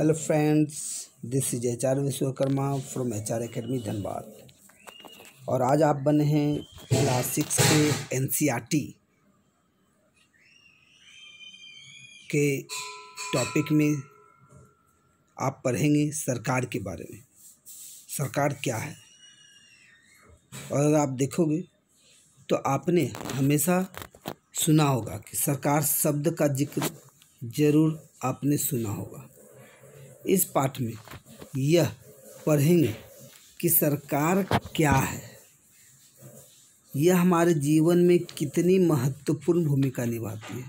hello friends this is H R Vishwakarma from H R academy Dhanbad और आज आप बने हैं क्लास सिक्स के एन सी आर टी के टॉपिक में आप पढ़ेंगे सरकार के बारे में सरकार क्या है और अगर आप देखोगे तो आपने हमेशा सुना होगा कि सरकार शब्द का जिक्र ज़रूर आपने सुना होगा इस पाठ में यह पढ़ेंगे कि सरकार क्या है यह हमारे जीवन में कितनी महत्वपूर्ण भूमिका निभाती है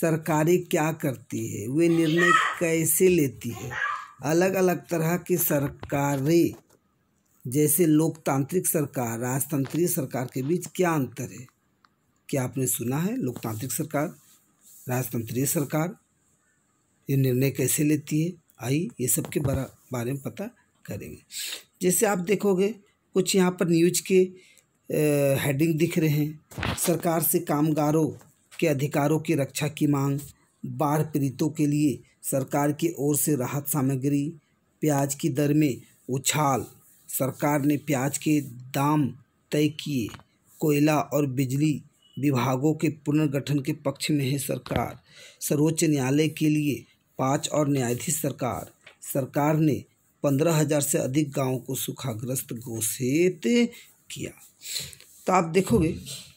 सरकारें क्या करती है वे निर्णय कैसे लेती है अलग अलग तरह की सरकारें जैसे लोकतांत्रिक सरकार राजतंत्रीय सरकार के बीच क्या अंतर है क्या आपने सुना है लोकतांत्रिक सरकार राजतंत्रीय सरकार ये निर्णय कैसे लेती है आई ये सब के बारा, बारे में पता करेंगे जैसे आप देखोगे कुछ यहाँ पर न्यूज के हेडिंग दिख रहे हैं सरकार से कामगारों के अधिकारों की रक्षा की मांग बाढ़ पीड़ितों के लिए सरकार की ओर से राहत सामग्री प्याज की दर में उछाल सरकार ने प्याज के दाम तय किए कोयला और बिजली विभागों के पुनर्गठन के पक्ष में है सरकार सर्वोच्च न्यायालय के लिए पाँच और न्यायाधीश सरकार सरकार ने पंद्रह हजार से अधिक गांवों को सूखाग्रस्त घोषित किया तो आप देखोगे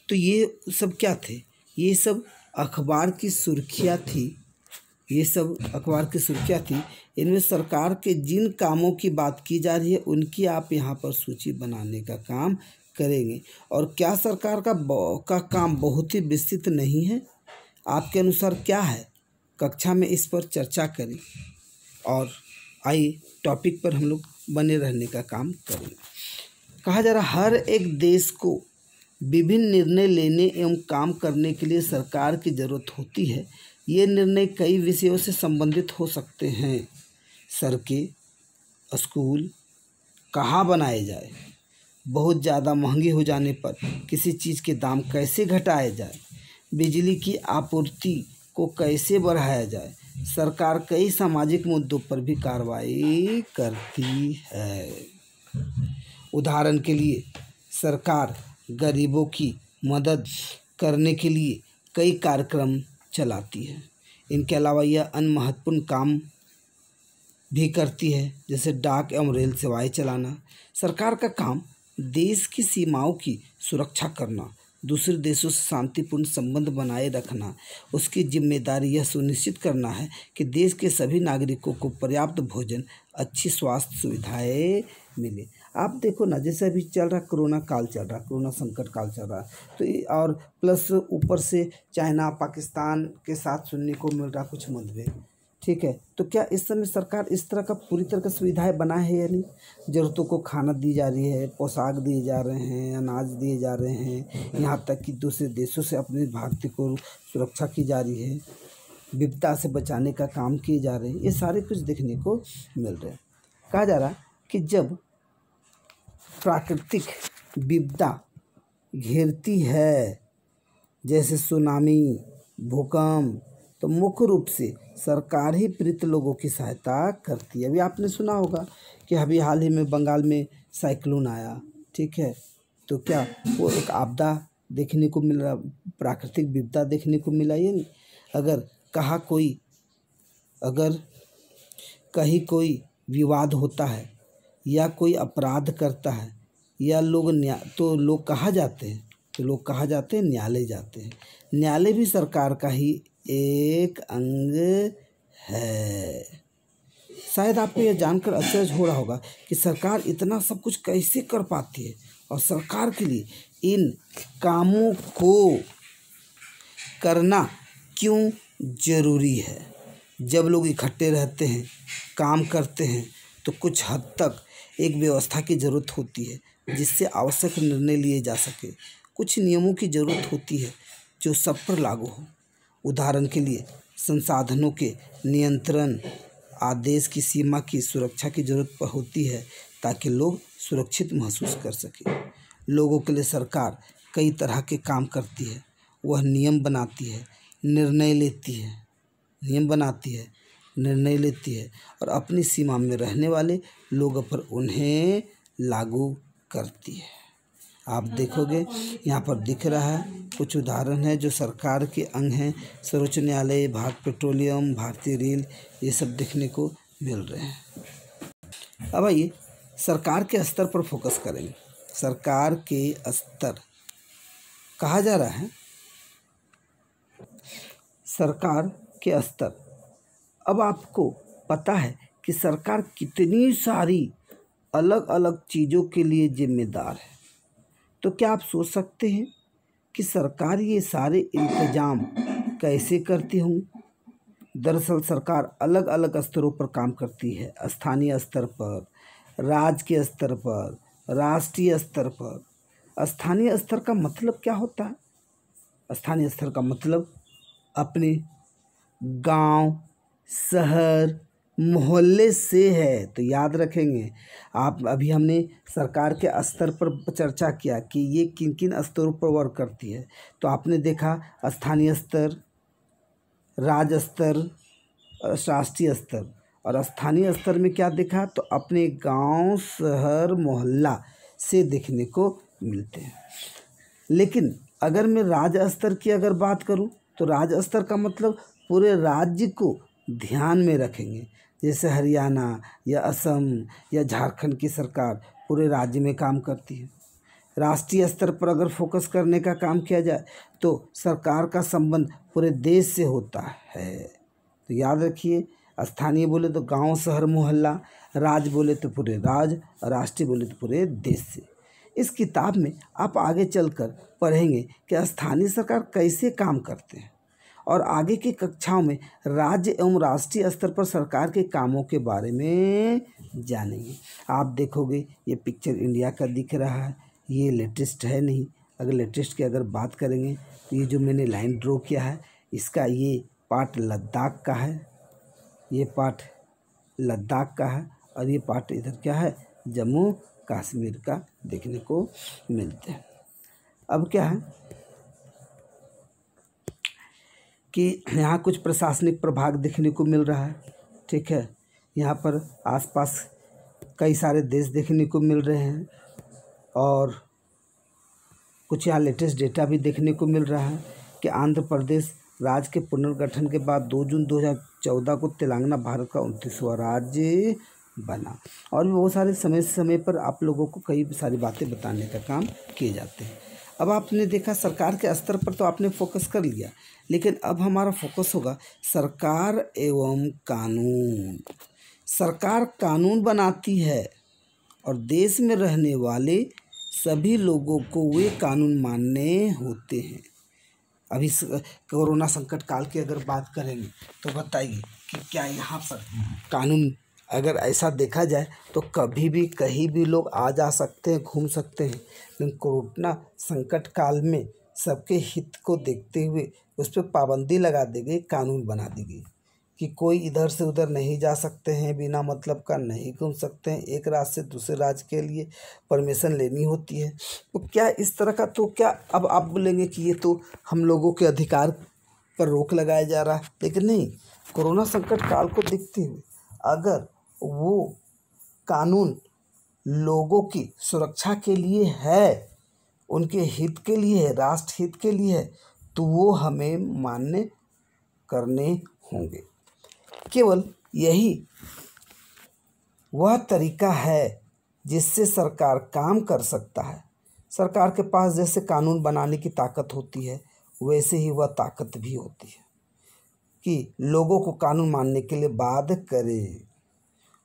तो ये सब क्या थे ये सब अखबार की सुर्खियाँ थी ये सब अखबार की सुर्खियाँ थी इनमें सरकार के जिन कामों की बात की जा रही है उनकी आप यहाँ पर सूची बनाने का काम करेंगे और क्या सरकार का का काम बहुत ही विस्तृत नहीं है आपके अनुसार क्या है कक्षा में इस पर चर्चा करें और आई टॉपिक पर हम लोग बने रहने का काम करें कहा जा रहा हर एक देश को विभिन्न निर्णय लेने एवं काम करने के लिए सरकार की जरूरत होती है ये निर्णय कई विषयों से संबंधित हो सकते हैं सड़कें स्कूल कहाँ बनाए जाए बहुत ज़्यादा महंगे हो जाने पर किसी चीज़ के दाम कैसे घटाए जाए बिजली की आपूर्ति को कैसे बढ़ाया जाए सरकार कई सामाजिक मुद्दों पर भी कार्रवाई करती है उदाहरण के लिए सरकार गरीबों की मदद करने के लिए कई कार्यक्रम चलाती है इनके अलावा यह अन्य महत्वपूर्ण काम भी करती है जैसे डाक एवं रेल सेवाएं चलाना सरकार का काम देश की सीमाओं की सुरक्षा करना दूसरे देशों से शांतिपूर्ण संबंध बनाए रखना उसकी जिम्मेदारी यह सुनिश्चित करना है कि देश के सभी नागरिकों को पर्याप्त भोजन अच्छी स्वास्थ्य सुविधाएं मिले आप देखो ना जैसे अभी चल रहा कोरोना काल चल रहा कोरोना संकट काल चल रहा तो और प्लस ऊपर से चाइना पाकिस्तान के साथ सुनने को मिल रहा कुछ मतभेद ठीक है तो क्या इस समय सरकार इस तरह का पूरी तरह का सुविधाएं बनाए है या नहीं ज़रूरतों को खाना दी जा रही है पोशाक दिए जा रहे हैं अनाज दिए जा रहे हैं यहाँ तक कि दूसरे देशों से अपने भारतीय को सुरक्षा की जा रही है विपदा से बचाने का काम किए जा रहे हैं ये सारे कुछ देखने को मिल रहे हैं कहा जा रहा कि जब प्राकृतिक विपदा घेरती है जैसे सुनामी भूकंप तो मुख्य रूप से सरकार ही पीड़ित लोगों की सहायता करती है अभी आपने सुना होगा कि अभी हाल ही में बंगाल में साइक्लोन आया ठीक है तो क्या वो एक आपदा देखने को मिल रहा प्राकृतिक विपदा देखने को मिला ये अगर कहा कोई अगर कहीं कोई विवाद होता है या कोई अपराध करता है या लोग न्या तो लोग कहा जाते हैं तो लोग कहा जाते हैं न्यायालय जाते हैं न्यायालय भी सरकार का ही एक अंग है शायद आपको यह जानकर आश्चर्य हो रहा होगा कि सरकार इतना सब कुछ कैसे कर पाती है और सरकार के लिए इन कामों को करना क्यों जरूरी है जब लोग इकट्ठे रहते हैं काम करते हैं तो कुछ हद तक एक व्यवस्था की ज़रूरत होती है जिससे आवश्यक निर्णय लिए जा सके कुछ नियमों की ज़रूरत होती है जो सब पर लागू हो उदाहरण के लिए संसाधनों के नियंत्रण आदेश की सीमा की सुरक्षा की ज़रूरत होती है ताकि लोग सुरक्षित महसूस कर सकें लोगों के लिए सरकार कई तरह के काम करती है वह नियम बनाती है निर्णय लेती है नियम बनाती है निर्णय लेती है और अपनी सीमा में रहने वाले लोगों पर उन्हें लागू करती है आप देखोगे यहाँ पर दिख रहा है कुछ उदाहरण है जो सरकार के अंग हैं सर्वोच्च न्यायालय भारत पेट्रोलियम भारतीय रेल ये सब देखने को मिल रहे हैं अब आइए सरकार के स्तर पर फोकस करेंगे सरकार के स्तर कहा जा रहा है सरकार के स्तर अब आपको पता है कि सरकार कितनी सारी अलग अलग चीज़ों के लिए जिम्मेदार है तो क्या आप सोच सकते हैं कि सरकार ये सारे इंतजाम कैसे करती हूँ दरअसल सरकार अलग अलग स्तरों पर काम करती है स्थानीय स्तर पर राज्य के स्तर पर राष्ट्रीय स्तर पर स्थानीय स्तर का मतलब क्या होता है स्थानीय स्तर का मतलब अपने गांव शहर मोहल्ले से है तो याद रखेंगे आप अभी हमने सरकार के स्तर पर चर्चा किया कि ये किन किन स्तरों पर वर्क करती है तो आपने देखा स्थानीय स्तर राज्य स्तर राष्ट्रीय स्तर और स्थानीय स्तर में क्या देखा तो अपने गांव शहर मोहल्ला से देखने को मिलते हैं लेकिन अगर मैं राज्य स्तर की अगर बात करूं तो राज्य स्तर का मतलब पूरे राज्य को ध्यान में रखेंगे जैसे हरियाणा या असम या झारखंड की सरकार पूरे राज्य में काम करती है राष्ट्रीय स्तर पर अगर फोकस करने का काम किया जाए तो सरकार का संबंध पूरे देश से होता है तो याद रखिए स्थानीय बोले तो गांव शहर मोहल्ला राज बोले तो पूरे राज राष्ट्रीय बोले तो पूरे देश से इस किताब में आप आगे चलकर पढ़ेंगे कि स्थानीय सरकार कैसे काम करते हैं और आगे की कक्षाओं में राज्य एवं राष्ट्रीय स्तर पर सरकार के कामों के बारे में जानेंगे आप देखोगे ये पिक्चर इंडिया का दिख रहा है ये लेटेस्ट है नहीं अगर लेटेस्ट की अगर बात करेंगे तो ये जो मैंने लाइन ड्रॉ किया है इसका ये पार्ट लद्दाख का है ये पार्ट लद्दाख का है और ये पार्ट इधर क्या है जम्मू कश्मीर का देखने को मिलते हैं अब क्या है कि यहाँ कुछ प्रशासनिक प्रभाग देखने को मिल रहा है ठीक है यहाँ पर आसपास कई सारे देश देखने को मिल रहे हैं और कुछ यहाँ लेटेस्ट डेटा भी देखने को मिल रहा है कि आंध्र प्रदेश राज्य के पुनर्गठन के बाद 2 जून 2014 को तेलंगाना भारत का उनतीसवां राज्य बना और भी बहुत सारे समय समय पर आप लोगों को कई सारी बातें बताने का काम किए जाते हैं अब आपने देखा सरकार के स्तर पर तो आपने फोकस कर लिया लेकिन अब हमारा फोकस होगा सरकार एवं कानून सरकार कानून बनाती है और देश में रहने वाले सभी लोगों को वे कानून मानने होते हैं अभी कोरोना संकट काल की अगर बात करेंगे तो बताइए कि क्या यहाँ पर कानून अगर ऐसा देखा जाए तो कभी भी कहीं भी लोग आ जा सकते हैं घूम सकते हैं लेकिन कोरोना संकट काल में सबके हित को देखते हुए उस पर पाबंदी लगा दी गई कानून बना दी गई कि कोई इधर से उधर नहीं जा सकते हैं बिना मतलब का नहीं घूम सकते हैं एक राज्य से दूसरे राज्य के लिए परमिशन लेनी होती है तो क्या इस तरह का तो क्या अब आप बोलेंगे कि ये तो हम लोगों के अधिकार पर रोक लगाया जा रहा है लेकिन नहीं कोरोना संकट काल को देखते हुए अगर वो कानून लोगों की सुरक्षा के लिए है उनके हित के लिए है राष्ट्र हित के लिए है तो वो हमें मान्य करने होंगे केवल यही वह तरीका है जिससे सरकार काम कर सकता है सरकार के पास जैसे कानून बनाने की ताकत होती है वैसे ही वह ताकत भी होती है कि लोगों को कानून मानने के लिए बाध्य करें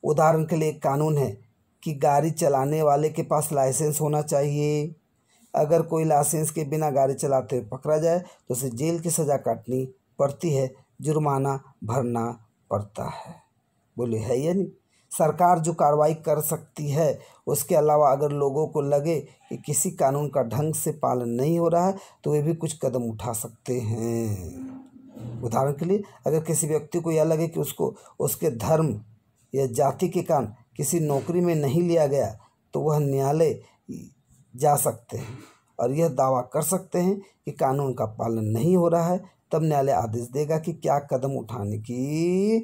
उदाहरण के लिए एक कानून है कि गाड़ी चलाने वाले के पास लाइसेंस होना चाहिए अगर कोई लाइसेंस के बिना गाड़ी चलाते हुए पकड़ा जाए तो उसे जेल की सज़ा काटनी पड़ती है जुर्माना भरना पड़ता है बोले है या नहीं सरकार जो कार्रवाई कर सकती है उसके अलावा अगर लोगों को लगे कि किसी कानून का ढंग से पालन नहीं हो रहा है तो वे भी कुछ कदम उठा सकते हैं उदाहरण के लिए अगर किसी व्यक्ति को यह लगे कि उसको उसके धर्म या जाति के कारण किसी नौकरी में नहीं लिया गया तो वह न्यायालय जा सकते हैं और यह दावा कर सकते हैं कि कानून का पालन नहीं हो रहा है तब न्यायालय आदेश देगा कि क्या कदम उठाने की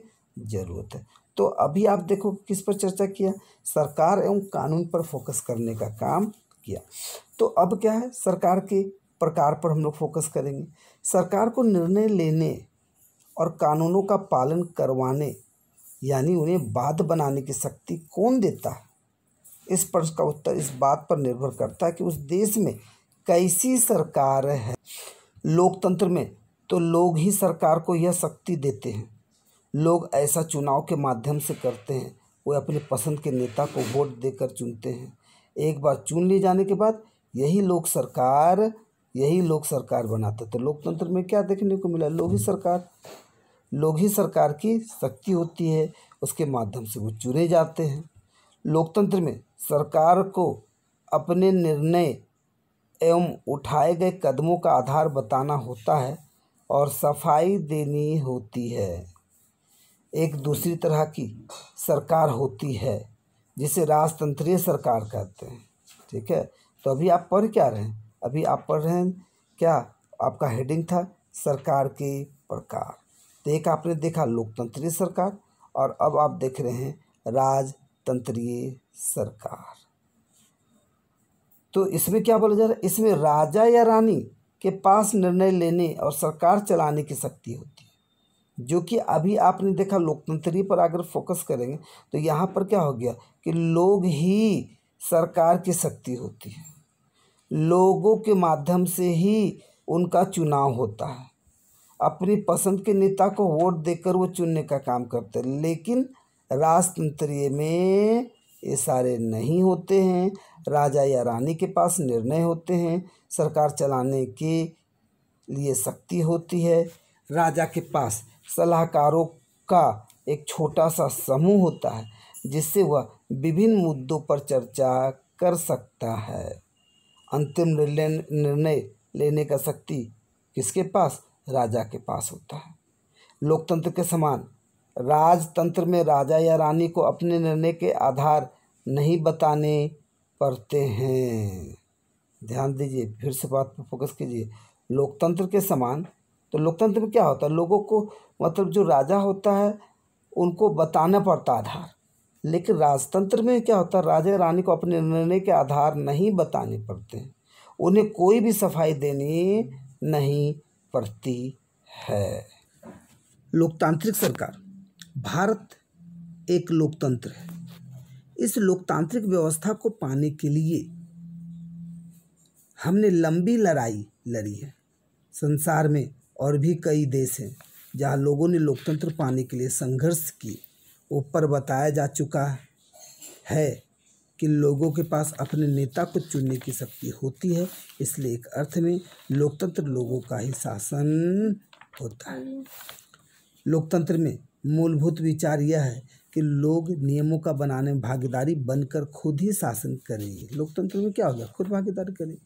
जरूरत है तो अभी आप देखो किस पर चर्चा किया सरकार एवं कानून पर फोकस करने का काम किया तो अब क्या है सरकार के प्रकार पर हम लोग फोकस करेंगे सरकार को निर्णय लेने और कानूनों का पालन करवाने यानी उन्हें बाध बनाने की शक्ति कौन देता है इस प्रश्न का उत्तर इस बात पर निर्भर करता है कि उस देश में कैसी सरकार है लोकतंत्र में तो लोग ही सरकार को यह शक्ति देते हैं लोग ऐसा चुनाव के माध्यम से करते हैं वे अपने पसंद के नेता को वोट देकर चुनते हैं एक बार चुन लिए जाने के बाद यही लोग सरकार यही लोग सरकार बनाते तो लोकतंत्र में क्या देखने को मिला लोग ही सरकार लोग ही सरकार की शक्ति होती है उसके माध्यम से वो चुने जाते हैं लोकतंत्र में सरकार को अपने निर्णय एवं उठाए गए कदमों का आधार बताना होता है और सफाई देनी होती है एक दूसरी तरह की सरकार होती है जिसे राजतंत्रीय सरकार कहते हैं ठीक है तो अभी आप पढ़ क्या रहे हैं अभी आप पढ़ रहे हैं क्या आपका हेडिंग था सरकार के प्रकार तो एक आपने देखा लोकतंत्रीय सरकार और अब आप देख रहे हैं राजतंत्रीय सरकार तो इसमें क्या बोला जा रहा है इसमें राजा या रानी के पास निर्णय लेने और सरकार चलाने की शक्ति होती है जो कि अभी आपने देखा लोकतंत्रीय पर अगर फोकस करेंगे तो यहाँ पर क्या हो गया कि लोग ही सरकार की शक्ति होती है लोगों के माध्यम से ही उनका चुनाव होता है अपनी पसंद के नेता को वोट देकर वो चुनने का काम करते हैं लेकिन राजतंत्रीय में ये सारे नहीं होते हैं राजा या रानी के पास निर्णय होते हैं सरकार चलाने के लिए शक्ति होती है राजा के पास सलाहकारों का एक छोटा सा समूह होता है जिससे वह विभिन्न मुद्दों पर चर्चा कर सकता है अंतिम निर्णय लेने का शक्ति किसके पास राजा के पास होता है लोकतंत्र के समान राजतंत्र में राजा या रानी को अपने निर्णय के आधार नहीं बताने पड़ते हैं ध्यान दीजिए फिर से बात पर फोकस कीजिए लोकतंत्र के समान तो लोकतंत्र में क्या होता है लोगों को मतलब जो राजा होता है उनको बताना पड़ता आधार लेकिन राजतंत्र में क्या होता है राजा रानी को अपने निर्णय के आधार नहीं बताने पड़ते उन्हें कोई भी सफाई देनी नहीं पड़ती है लोकतांत्रिक सरकार भारत एक लोकतंत्र है इस लोकतांत्रिक व्यवस्था को पाने के लिए हमने लंबी लड़ाई लड़ी है संसार में और भी कई देश हैं जहाँ लोगों ने लोकतंत्र पाने के लिए संघर्ष किए ऊपर बताया जा चुका है कि लोगों के पास अपने नेता को चुनने की शक्ति होती है इसलिए एक अर्थ में लोकतंत्र लोगों का ही शासन होता है लोकतंत्र में मूलभूत विचार यह है कि लोग नियमों का बनाने में भागीदारी बनकर खुद ही शासन करेंगे लोकतंत्र में क्या होगा खुद भागीदारी करेंगे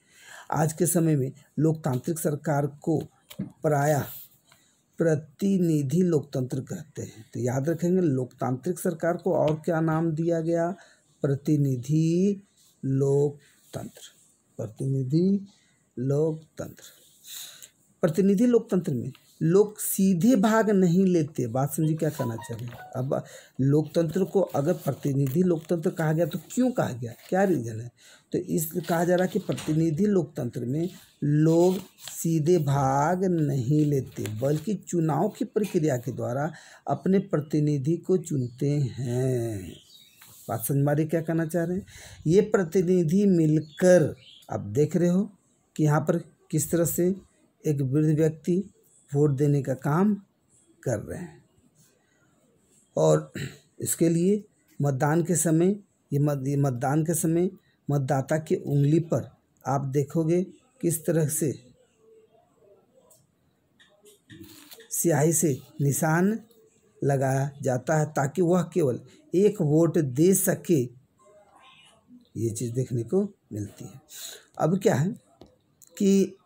आज के समय में लोकतांत्रिक सरकार को प्रायः प्रतिनिधि लोकतंत्र कहते हैं तो याद रखेंगे लोकतांत्रिक सरकार को और क्या नाम दिया गया प्रतिनिधि लोकतंत्र प्रतिनिधि लोकतंत्र प्रतिनिधि लोकतंत्र में लोग सीधे भाग नहीं लेते बात समझिए क्या कहना चाहिए अब लोकतंत्र को अगर प्रतिनिधि लोकतंत्र कहा गया तो क्यों कहा गया क्या रीज़न है तो इस कहा जा रहा है कि प्रतिनिधि लोकतंत्र में लोग सीधे भाग नहीं लेते बल्कि चुनाव की प्रक्रिया के द्वारा अपने प्रतिनिधि को चुनते हैं बात समझ मारी क्या कहना चाह रहे हैं ये प्रतिनिधि मिलकर आप देख रहे हो कि यहाँ पर किस तरह से एक वृद्ध व्यक्ति वोट देने का काम कर रहे हैं और इसके लिए मतदान के समय ये ये मतदान के समय मतदाता की उंगली पर आप देखोगे किस तरह से स्याही से निशान लगाया जाता है ताकि वह केवल एक वोट दे सके ये चीज़ देखने को मिलती है अब क्या है कि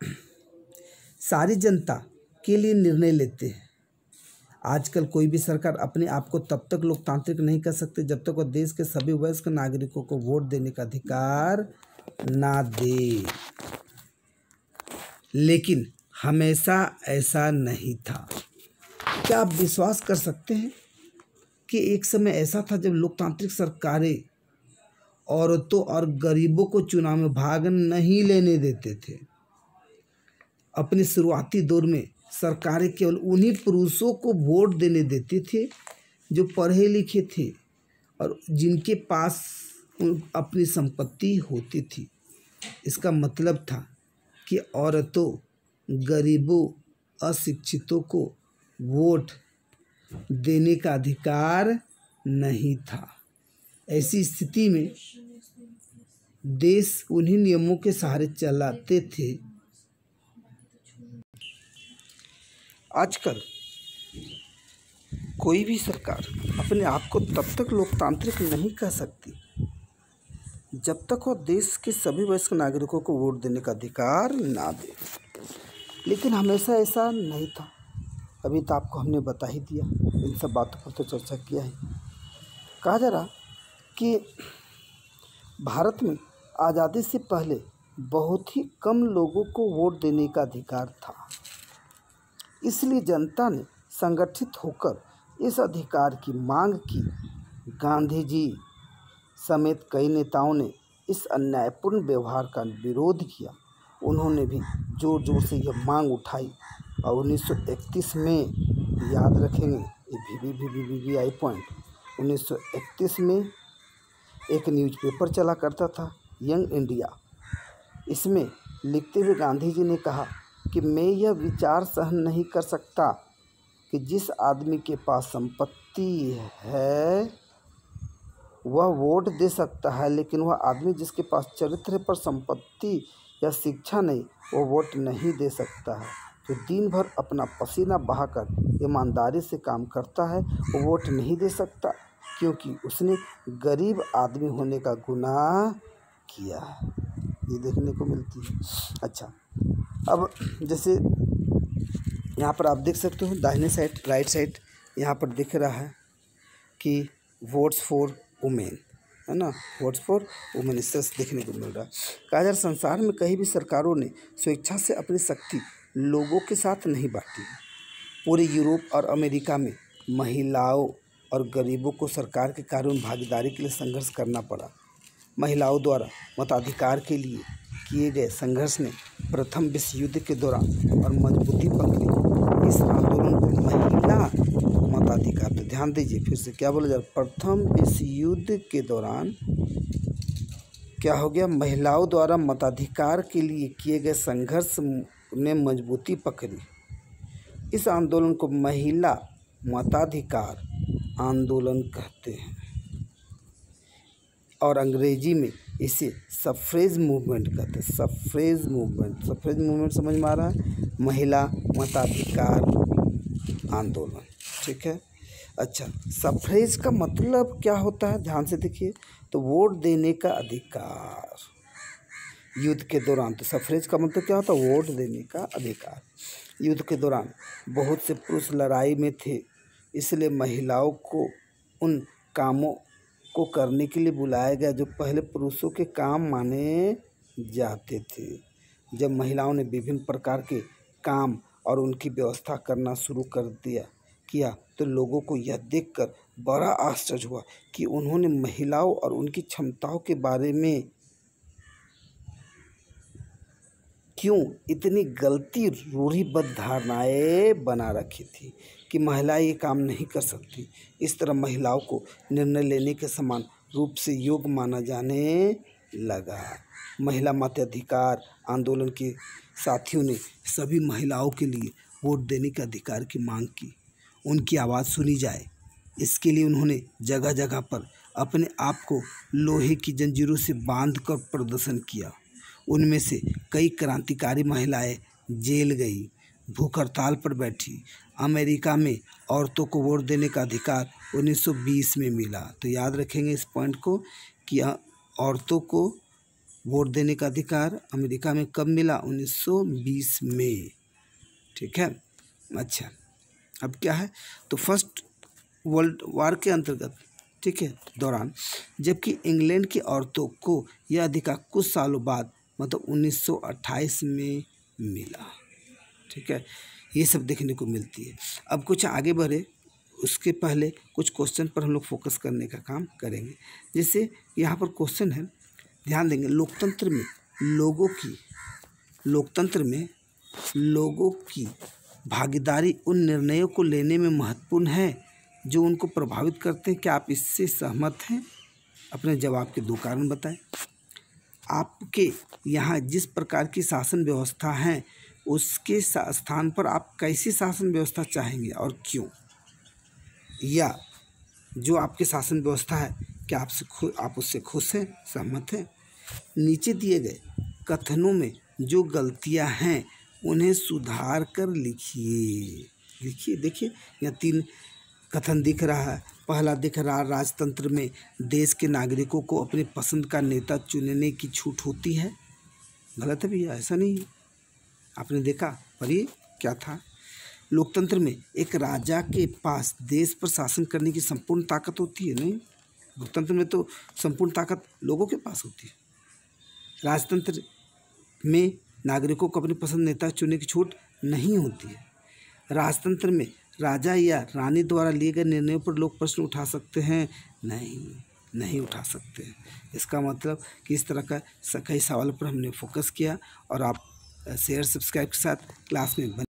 सारी जनता के लिए निर्णय लेते हैं आजकल कोई भी सरकार अपने आप को तब तक लोकतांत्रिक नहीं कर सकते जब तक वह देश के सभी वयस्क नागरिकों को वोट देने का अधिकार ना दे लेकिन हमेशा ऐसा नहीं था क्या आप विश्वास कर सकते हैं कि एक समय ऐसा था जब लोकतांत्रिक सरकारें औरतों और गरीबों को चुनाव में भाग नहीं लेने देते थे अपने शुरुआती दौर में सरकारें केवल उन्हीं पुरुषों को वोट देने देते थे जो पढ़े लिखे थे और जिनके पास अपनी संपत्ति होती थी इसका मतलब था कि औरतों गरीबों अशिक्षितों को वोट देने का अधिकार नहीं था ऐसी स्थिति में देश उन्हीं नियमों के सहारे चलाते थे आजकल कोई भी सरकार अपने आप को तब तक लोकतांत्रिक नहीं कह सकती जब तक वह देश के सभी वयस्क नागरिकों को वोट देने का अधिकार ना दे लेकिन हमेशा ऐसा नहीं था अभी तो आपको हमने बता ही दिया इन सब बातों पर तो चर्चा किया है कहा जा रहा कि भारत में आज़ादी से पहले बहुत ही कम लोगों को वोट देने का अधिकार था इसलिए जनता ने संगठित होकर इस अधिकार की मांग की गांधी जी समेत कई नेताओं ने इस अन्यायपूर्ण व्यवहार का विरोध किया उन्होंने भी ज़ोर ज़ोर से यह मांग उठाई और उन्नीस में याद रखेंगे ये V V V V V I point उन्नीस में एक न्यूज़पेपर चला करता था यंग इंडिया इसमें लिखते हुए गांधी जी ने कहा कि मैं यह विचार सहन नहीं कर सकता कि जिस आदमी के पास संपत्ति है वह वोट दे सकता है लेकिन वह आदमी जिसके पास चरित्र पर संपत्ति या शिक्षा नहीं वो वोट नहीं दे सकता है जो तो दिन भर अपना पसीना बहाकर ईमानदारी से काम करता है वो वोट नहीं दे सकता क्योंकि उसने गरीब आदमी होने का गुनाह किया है ये देखने को मिलती है अच्छा अब जैसे यहाँ पर आप देख सकते हो दाहिने साइड राइट साइड यहाँ पर दिख रहा है कि वोट्स फॉर वुमेन है ना वोट्स फॉर वुमेन इस देखने को मिल रहा है कहा संसार में कहीं भी सरकारों ने स्वेच्छा से अपनी शक्ति लोगों के साथ नहीं है पूरे यूरोप और अमेरिका में महिलाओं और गरीबों को सरकार के कार्यों में भागीदारी के लिए संघर्ष करना पड़ा महिलाओं द्वारा मताधिकार के लिए किए गए संघर्ष ने प्रथम विश्व युद्ध के दौरान और मजबूती पकड़ी इस आंदोलन को महिला मताधिकार तो ध्यान दीजिए फिर से क्या बोला जा प्रथम विश्व युद्ध के दौरान क्या हो गया महिलाओं द्वारा मताधिकार के लिए किए गए संघर्ष ने मजबूती पकड़ी इस आंदोलन को महिला मताधिकार आंदोलन कहते हैं और अंग्रेजी में इसे सफ्रेज मूवमेंट कहते हैं सफ्रेज मूवमेंट सफ्रेज मूवमेंट समझ में आ रहा है महिला मताधिकार आंदोलन ठीक है अच्छा सफ्रेज का मतलब क्या होता है ध्यान से देखिए तो वोट देने का अधिकार युद्ध के दौरान तो सफरेज का मतलब क्या होता वोट देने का अधिकार युद्ध के दौरान बहुत से पुरुष लड़ाई में थे इसलिए महिलाओं को उन कामों को करने के लिए बुलाया गया जो पहले पुरुषों के काम माने जाते थे जब महिलाओं ने विभिन्न प्रकार के काम और उनकी व्यवस्था करना शुरू कर दिया किया तो लोगों को यह देखकर बड़ा आश्चर्य हुआ कि उन्होंने महिलाओं और उनकी क्षमताओं के बारे में क्यों इतनी गलती रूढ़िबद्ध धारणाएं बना रखी थी कि महिलाएं ये काम नहीं कर सकती इस तरह महिलाओं को निर्णय लेने के समान रूप से योग्य माना जाने लगा महिला मताधिकार आंदोलन के साथियों ने सभी महिलाओं के लिए वोट देने के अधिकार की मांग की उनकी आवाज़ सुनी जाए इसके लिए उन्होंने जगह जगह पर अपने आप को लोहे की जंजीरों से बांध कर प्रदर्शन किया उनमें से कई क्रांतिकारी महिलाएँ जेल गईं भूख हड़ताल पर बैठी अमेरिका में औरतों को वोट देने का अधिकार 1920 में मिला तो याद रखेंगे इस पॉइंट को कि औरतों को वोट देने का अधिकार अमेरिका में कब मिला 1920 में ठीक है अच्छा अब क्या है तो फर्स्ट वर्ल्ड वार के अंतर्गत ठीक है दौरान जबकि इंग्लैंड की औरतों को यह अधिकार कुछ सालों बाद मतलब 1928 में मिला ठीक है ये सब देखने को मिलती है अब कुछ आगे बढ़े उसके पहले कुछ क्वेश्चन पर हम लोग फोकस करने का काम करेंगे जैसे यहाँ पर क्वेश्चन है ध्यान देंगे लोकतंत्र में लोगों की लोकतंत्र में लोगों की भागीदारी उन निर्णयों को लेने में महत्वपूर्ण है जो उनको प्रभावित करते हैं क्या आप इससे सहमत हैं अपने जवाब के दो कारण बताएं आपके यहाँ जिस प्रकार की शासन व्यवस्था है उसके स्थान पर आप कैसी शासन व्यवस्था चाहेंगे और क्यों या जो आपके शासन व्यवस्था है क्या आपसे खु आप उससे खुश हैं सहमत हैं नीचे दिए गए कथनों में जो गलतियां हैं उन्हें सुधार कर लिखिए लिखिए देखिए यहाँ तीन कथन दिख रहा है पहला दिख रहा राजतंत्र में देश के नागरिकों को अपनी पसंद का नेता चुनने की छूट होती है गलत है भैया ऐसा नहीं है आपने देखा पर ये क्या था लोकतंत्र में एक राजा के पास देश पर शासन करने की संपूर्ण ताकत होती है नहीं लोकतंत्र में तो संपूर्ण ताकत लोगों के पास होती है राजतंत्र में नागरिकों को अपनी पसंद नेता चुनने की छूट नहीं होती है राजतंत्र में राजा या रानी द्वारा लिए गए निर्णयों पर लोग प्रश्न उठा सकते हैं नहीं नहीं उठा सकते इसका मतलब कि इस तरह का कई सवालों पर हमने फोकस किया और आप शेयर सब्सक्राइब के साथ क्लास में बन